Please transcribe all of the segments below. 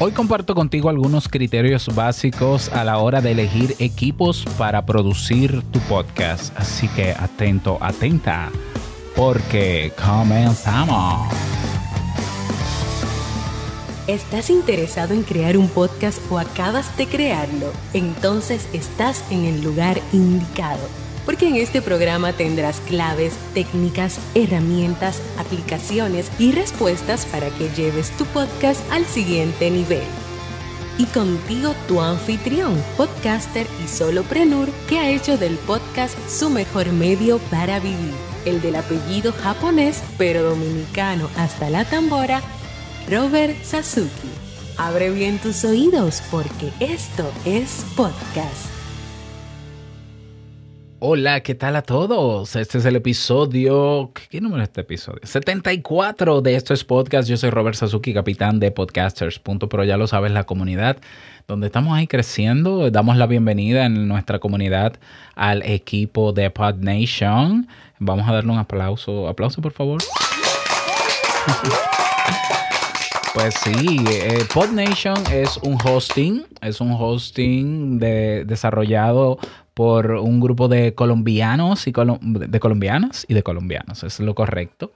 Hoy comparto contigo algunos criterios básicos a la hora de elegir equipos para producir tu podcast. Así que atento, atenta, porque comenzamos. ¿Estás interesado en crear un podcast o acabas de crearlo? Entonces estás en el lugar indicado porque en este programa tendrás claves, técnicas, herramientas, aplicaciones y respuestas para que lleves tu podcast al siguiente nivel. Y contigo tu anfitrión, podcaster y soloprenur que ha hecho del podcast su mejor medio para vivir, el del apellido japonés pero dominicano hasta la tambora, Robert Sasuki. Abre bien tus oídos porque esto es podcast. Hola, ¿qué tal a todos? Este es el episodio. ¿Qué número es este episodio? 74 de estos es podcast. Yo soy Robert Sasuki, capitán de Podcasters. Pero Ya lo sabes, la comunidad donde estamos ahí creciendo. Damos la bienvenida en nuestra comunidad al equipo de Pod Nation. Vamos a darle un aplauso. Aplauso, por favor. Pues sí, eh, PodNation es un hosting, es un hosting desarrollado por un grupo de colombianos y de colombianas y de colombianos, es lo correcto.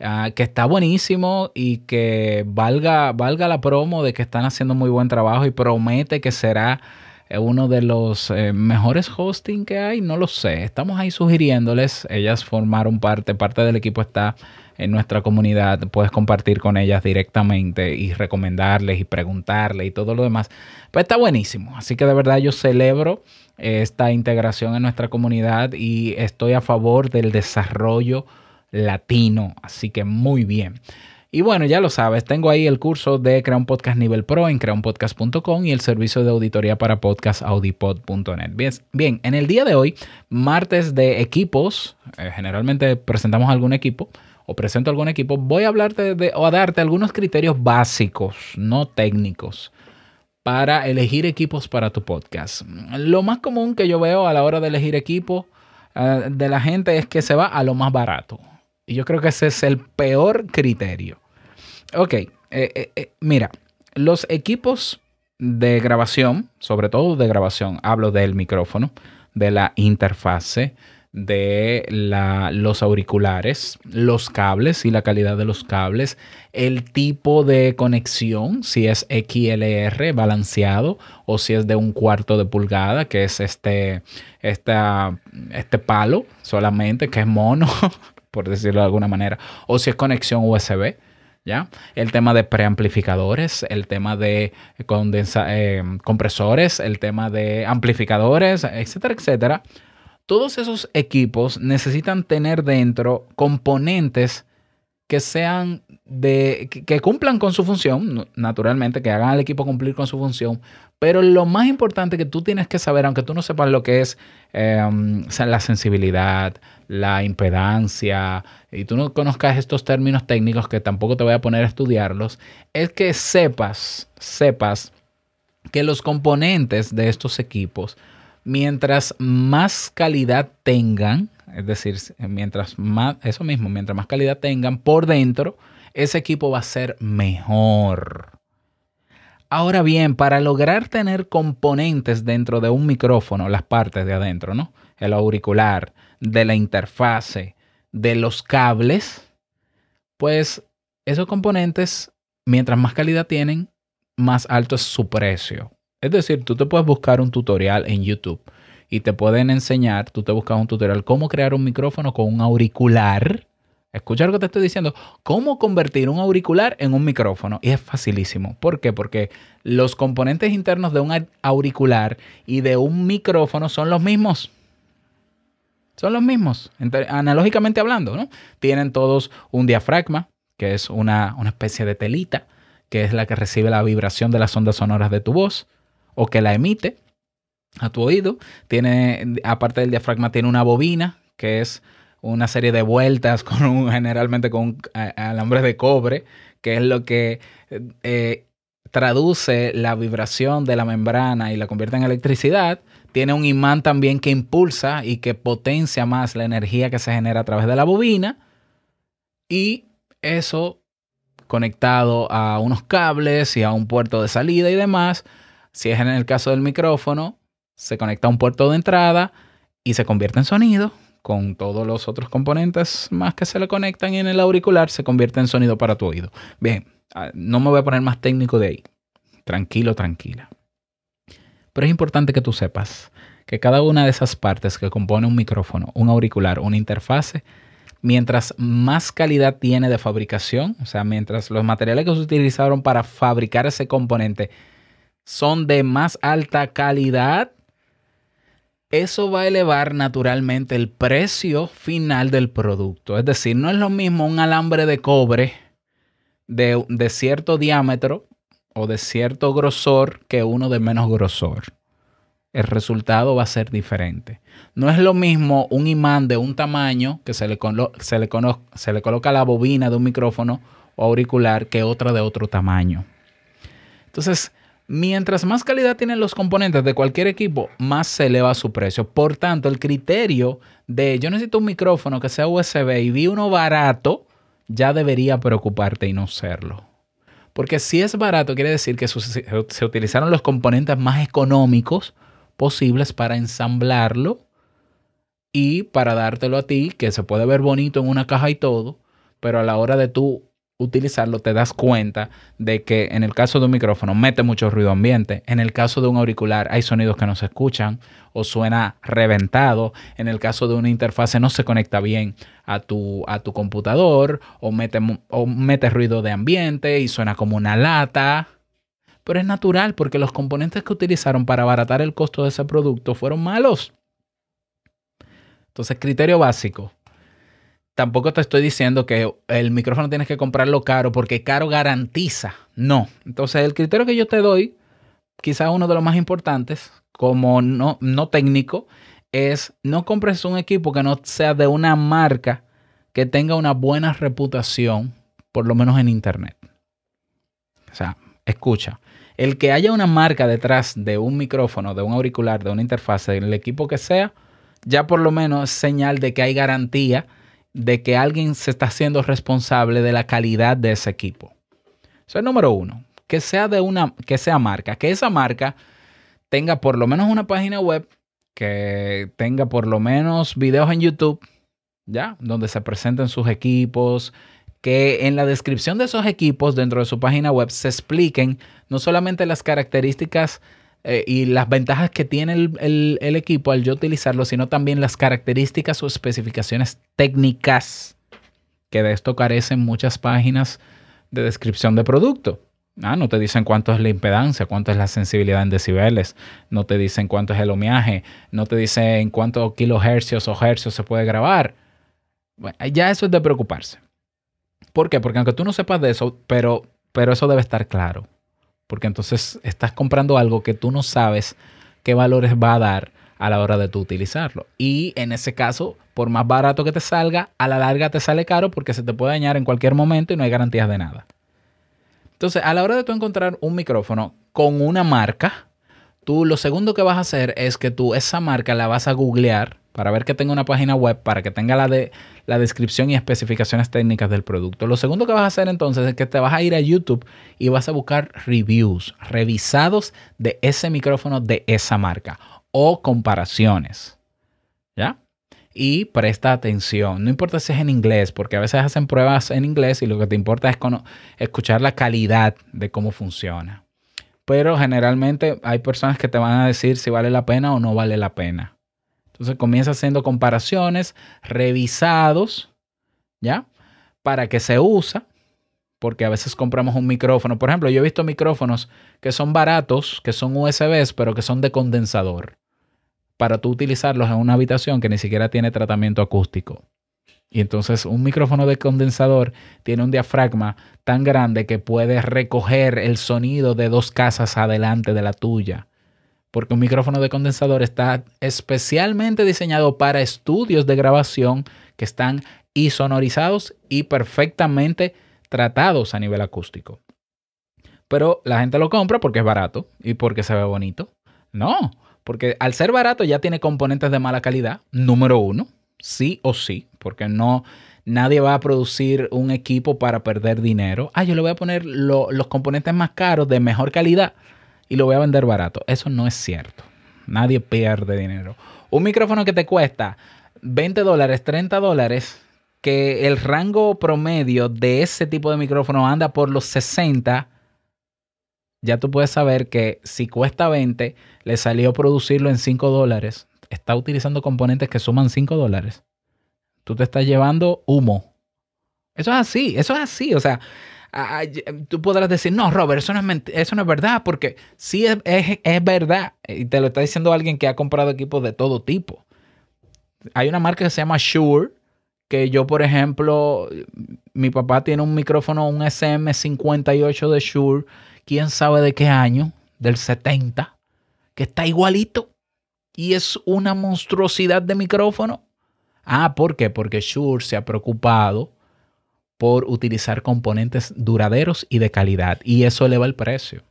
Ah, que está buenísimo y que valga, valga la promo de que están haciendo muy buen trabajo y promete que será eh, uno de los eh, mejores hosting que hay, no lo sé. Estamos ahí sugiriéndoles, ellas formaron parte, parte del equipo está en nuestra comunidad, puedes compartir con ellas directamente y recomendarles y preguntarles y todo lo demás. Pues está buenísimo. Así que de verdad yo celebro esta integración en nuestra comunidad y estoy a favor del desarrollo latino. Así que muy bien. Y bueno, ya lo sabes, tengo ahí el curso de Crea un Podcast Nivel Pro en creaunpodcast.com y el servicio de auditoría para podcast audipod.net. Bien, bien, en el día de hoy, martes de equipos, eh, generalmente presentamos algún equipo o presento algún equipo, voy a hablarte de, o a darte algunos criterios básicos, no técnicos, para elegir equipos para tu podcast. Lo más común que yo veo a la hora de elegir equipo eh, de la gente es que se va a lo más barato. Y yo creo que ese es el peor criterio. Ok, eh, eh, mira, los equipos de grabación, sobre todo de grabación, hablo del micrófono, de la interfase, de los auriculares, los cables y la calidad de los cables, el tipo de conexión, si es XLR balanceado o si es de un cuarto de pulgada, que es este, este palo solamente, que es mono, por decirlo de alguna manera, o si es conexión USB. ¿Ya? El tema de preamplificadores, el tema de eh, compresores, el tema de amplificadores, etcétera, etcétera todos esos equipos necesitan tener dentro componentes que sean de que, cumplan con su función, naturalmente, que hagan al equipo cumplir con su función. Pero lo más importante que tú tienes que saber, aunque tú no sepas lo que es em, la sensibilidad, la impedancia, y tú no conozcas estos términos técnicos que tampoco te voy a poner a estudiarlos, es que sepas, sepas que los componentes de estos equipos mientras más calidad tengan, es decir, eh, mientras más, eso mismo, mientras más calidad tengan por dentro, ese equipo va a ser mejor. Ahora bien, para lograr tener componentes dentro de un micrófono, las partes de adentro, ¿no? El auricular, de la interfase, de los cables, pues esos componentes, mientras más calidad tienen, más alto es su precio. Es decir, tú te puedes buscar un tutorial en YouTube y te pueden enseñar, tú te buscas un tutorial, cómo crear un micrófono con un auricular. Escucha lo que te estoy diciendo, cómo convertir un auricular en un micrófono. Y es facilísimo. ¿Por qué? Porque los componentes internos de un auricular y de un micrófono son los mismos. Son los mismos, analógicamente hablando, ¿no? Tienen todos un diafragma, que es una, una especie de telita, que es la que recibe la vibración de las ondas sonoras de tu voz o que la emite a tu oído. Tiene, aparte del diafragma, tiene una bobina, que es una serie de vueltas generalmente con alambres de cobre, que es lo que eh, traduce la vibración de la membrana y la convierte en electricidad. Tiene un imán también que impulsa y que potencia más la energía que se genera a través de la bobina. Y eso conectado a unos cables y a un puerto de salida y demás, si es en el caso del micrófono, se conecta a un puerto de entrada y se convierte en sonido. Con todos los otros componentes más que se le conectan en el auricular, se convierte en sonido para tu oído. Bien, ah, no me voy a poner más técnico de ahí. Tranquilo, tranquila. Pero es importante que tú sepas que cada una de esas partes que compone un micrófono, un auricular, una interfase, mientras más calidad tiene de fabricación, o sea, mientras los materiales que se utilizaron para fabricar ese componente son de más alta calidad, eso va a elevar naturalmente el precio final del producto. Es decir, no es lo mismo un alambre de cobre de, cierto diámetro o de cierto grosor que uno de menos grosor. El resultado va a ser diferente. No es lo mismo un imán de un tamaño que se le, se le, se le coloca la bobina de un micrófono o auricular que otra de otro tamaño. Entonces, Mientras más calidad tienen los componentes de cualquier equipo, más se eleva su precio. Por tanto, el criterio de yo necesito un micrófono que sea USB y vi uno barato, ya debería preocuparte y no serlo. Porque si es barato, quiere decir que se utilizaron los componentes más económicos posibles para ensamblarlo y para dártelo a ti, que se puede ver bonito en una caja y todo, pero a la hora de tú utilizarlo, te das cuenta de que en el caso de un micrófono mete mucho ruido ambiente, en el caso de un auricular hay sonidos que no se escuchan o suena reventado, en el caso de una interfase no se conecta bien a tu, a tu computador o mete, o mete ruido de ambiente y suena como una lata. Pero es natural porque los componentes que utilizaron para abaratar el costo de ese producto fueron malos. Entonces, criterio básico, tampoco te estoy diciendo que el micrófono tienes que comprarlo caro porque caro garantiza. No. Entonces, el criterio que yo te doy, quizás uno de los más importantes, como no, no técnico, es no compres un equipo que no sea de una marca que tenga una buena reputación, por lo menos en Internet. O sea, escucha. El que haya una marca detrás de un micrófono, de un auricular, de una interfaz, del equipo que sea, ya por lo menos es señal de que hay garantía de que alguien se está haciendo responsable de la calidad de ese equipo. Eso es número uno. Que sea de una, que sea marca, que esa marca tenga por lo menos una página web, que tenga por lo menos videos en YouTube, ¿ya? Donde se presenten sus equipos, que en la descripción de esos equipos dentro de su página web se expliquen no solamente las características eh, y las ventajas que tiene el, equipo al yo utilizarlo, sino también las características o especificaciones técnicas, que de esto carecen muchas páginas de descripción de producto. Ah, no te dicen cuánto es la impedancia, cuánto es la sensibilidad en decibeles, no te dicen cuánto es el homiaje, no te dicen cuántos kilohercios o hercios se puede grabar. ya eso es de preocuparse. ¿Por qué? Porque aunque tú no sepas de eso, pero, pero eso debe estar claro porque entonces estás comprando algo que tú no sabes qué valores va a dar a la hora de tú utilizarlo. Y en ese caso, por más barato que te salga, a la larga te sale caro porque se te puede dañar en cualquier momento y no hay garantías de nada. Entonces, a la hora de tú encontrar un micrófono con una marca, tú lo segundo que vas a hacer es que tú esa marca la vas a googlear para ver que tenga una página web, para que tenga la, de, la descripción y especificaciones técnicas del producto. Lo segundo que vas a hacer entonces es que te vas a ir a YouTube y vas a buscar reviews revisados de ese micrófono de esa marca o comparaciones. ¿Ya? y presta atención. No importa si es en inglés, porque a veces hacen pruebas en inglés y lo que te importa es escuchar la calidad de cómo funciona. Pero generalmente hay personas que te van a decir si vale la pena o no vale la pena. Entonces comienza haciendo comparaciones, revisados, ¿ya? Para que se usa, porque a veces compramos un micrófono. Por ejemplo, yo he visto micrófonos que son baratos, que son USBs, pero que son de condensador, para tú utilizarlos en una habitación que ni siquiera tiene tratamiento acústico. Y entonces un micrófono de condensador tiene un diafragma tan grande que puede recoger el sonido de dos casas adelante de la tuya porque un micrófono de condensador está especialmente diseñado para estudios de grabación que están isonorizados y perfectamente tratados a nivel acústico. Pero la gente lo compra porque es barato y porque se ve bonito. No, porque al ser barato ya tiene componentes de mala calidad, número uno, sí o sí, porque no nadie va a producir un equipo para perder dinero. Ah, yo le voy a poner los componentes más caros de mejor calidad y lo voy a vender barato. Eso no es cierto. Nadie pierde dinero. Un micrófono que te cuesta 20 dólares, 30 dólares, que el rango promedio de ese tipo de micrófono anda por los 60, ya tú puedes saber que si cuesta 20, le salió producirlo en 5 dólares, está utilizando componentes que suman 5 dólares. Tú te estás llevando humo. Eso es así, eso es así. O sea, Em, tú podrás decir, no, Robert, eso no es, eso verdad, porque sí es, es, verdad. Y te lo está diciendo alguien que ha comprado equipos de todo tipo. Hay una marca que se llama Shure, que yo, por ejemplo, mi papá tiene un micrófono, un SM58 de Shure, quién sabe de qué año, del 70, que está igualito. Y es una monstruosidad de micrófono. Ah, ¿por qué? Porque Shure se ha preocupado por utilizar componentes duraderos y de calidad. Y eso eleva el precio.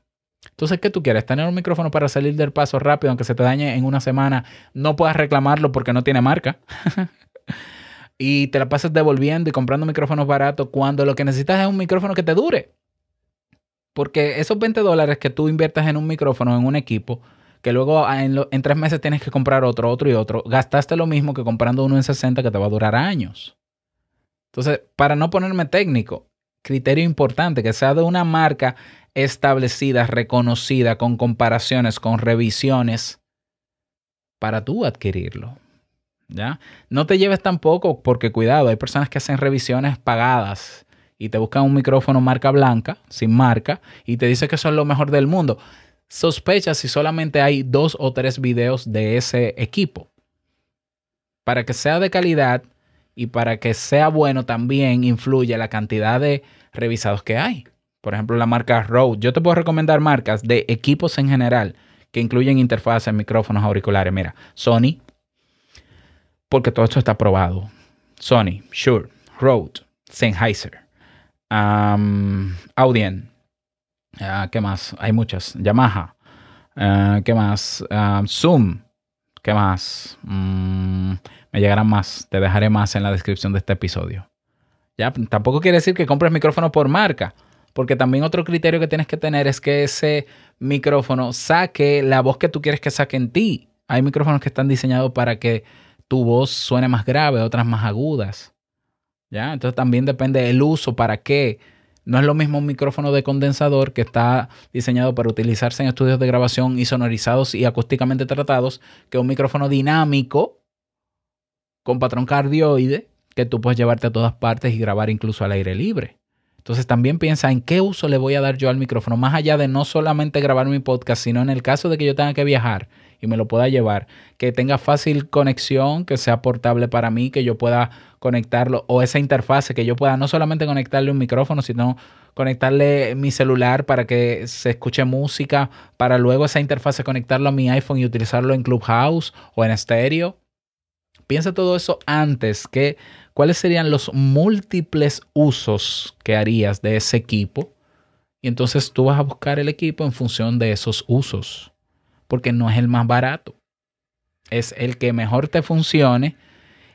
Entonces, ¿qué tú quieres? ¿Tener un micrófono para salir del paso rápido, aunque se te dañe en una semana? No puedas reclamarlo porque no tiene marca. y te la pasas devolviendo y comprando micrófonos baratos cuando lo que necesitas es un micrófono que te dure. Porque esos 20 dólares que tú inviertes en un micrófono, en un equipo, que luego ah, en, en tres meses tienes que comprar otro, otro y otro, gastaste lo mismo que comprando uno en 60 que te va a durar años. Entonces, para no ponerme técnico, criterio importante, que sea de una marca establecida, reconocida, con comparaciones, con revisiones, para tú adquirirlo. ¿Ya? No te lleves tampoco, porque cuidado, hay personas que hacen revisiones pagadas y te buscan un micrófono marca blanca, sin marca, y te dicen que son lo mejor del mundo. Sospecha si solamente hay dos o tres videos de ese equipo. Para que sea de calidad, y para que sea bueno también influye la cantidad de revisados que hay. Por ejemplo, la marca Rode. Yo te puedo recomendar marcas de equipos en general que incluyen interfaces, micrófonos, auriculares. Mira, Sony, porque todo esto está probado. Sony, Shure, Rode, Sennheiser, Audien. Ah, ¿Qué más? Hay muchas. Yamaha. Ah, ¿Qué más? Ah, Zoom. ¿Qué más? Mm, me llegarán más. Te dejaré más en la descripción de este episodio. Ya, tampoco quiere decir que compres micrófono por marca, porque también otro criterio que tienes que tener es que ese micrófono saque la voz que tú quieres que saque en ti. Hay micrófonos que están diseñados para que tu voz suene más grave, otras más agudas. ¿Ya? Entonces también depende el uso, para qué no es lo mismo un micrófono de condensador que está diseñado para utilizarse en estudios de grabación y sonorizados y acústicamente tratados que un micrófono dinámico con patrón cardioide que tú puedes llevarte a todas partes y grabar incluso al aire libre. Entonces también piensa en qué uso le voy a dar yo al micrófono, más allá de no solamente grabar mi podcast, sino en el caso de que yo tenga que viajar y me lo pueda llevar, que tenga fácil conexión, que sea portable para mí, que yo pueda conectarlo o esa interfase, que yo pueda no solamente conectarle un micrófono, sino conectarle mi celular para que se escuche música, para luego esa interfase conectarlo a mi iPhone y utilizarlo en Clubhouse o en estéreo. Piensa todo eso antes que cuáles serían los múltiples usos que harías de ese equipo. Y entonces tú vas a buscar el equipo en función de esos usos porque no es el más barato. Es el que mejor te funcione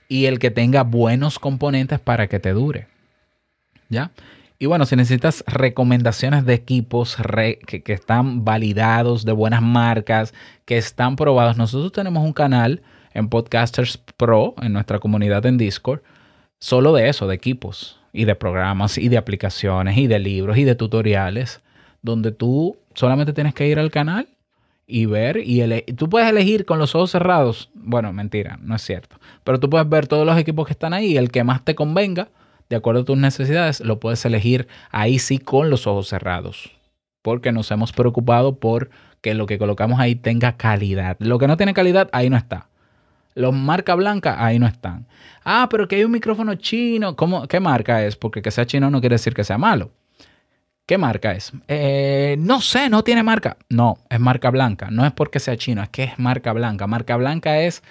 y el que tenga buenos componentes para que te dure. ¿Ya? Y bueno, si necesitas recomendaciones de equipos que, están validados, de buenas marcas, que están probados, nosotros tenemos un canal en Podcasters Pro, en nuestra comunidad en Discord, solo de eso, de equipos y de programas y de aplicaciones y de libros y de tutoriales, donde tú solamente tienes que ir al canal y ver. Y tú puedes elegir con los ojos cerrados. Bueno, mentira, no es cierto. Pero tú puedes ver todos los equipos que están ahí. El que más te convenga, de acuerdo a tus necesidades, lo puedes elegir ahí sí con los ojos cerrados. Porque nos hemos preocupado por que lo que colocamos ahí tenga calidad. Lo que no tiene calidad, ahí no está. Los marca blanca, ahí no están. Ah, pero que hay un micrófono chino. ¿Cómo, ¿Qué marca es? Porque que sea chino no quiere decir que sea malo. ¿Qué marca es? Eh, no sé, no tiene marca. No, es marca blanca. No es porque sea chino, es que es marca blanca. Marca blanca es,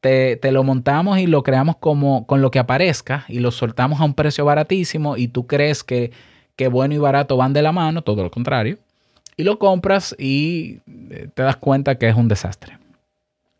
te, te, lo montamos y lo creamos como con lo que aparezca y lo soltamos a un precio baratísimo y tú crees que, que bueno y barato van de la mano, todo lo contrario. Y lo compras y eh, te das cuenta que es un desastre.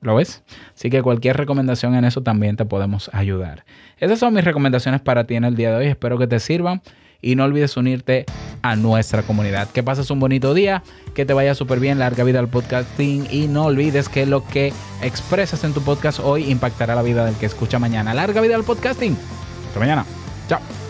¿Lo ves? Así que cualquier recomendación en eso también te podemos ayudar. Esas son mis recomendaciones para ti en el día de hoy. Espero que te sirvan y no olvides unirte a nuestra comunidad. Que pases un bonito día, que te vaya súper bien, larga vida al podcasting y no olvides que lo que expresas en tu podcast hoy impactará la vida del que escucha mañana. Larga vida al podcasting. Hasta mañana. Chao.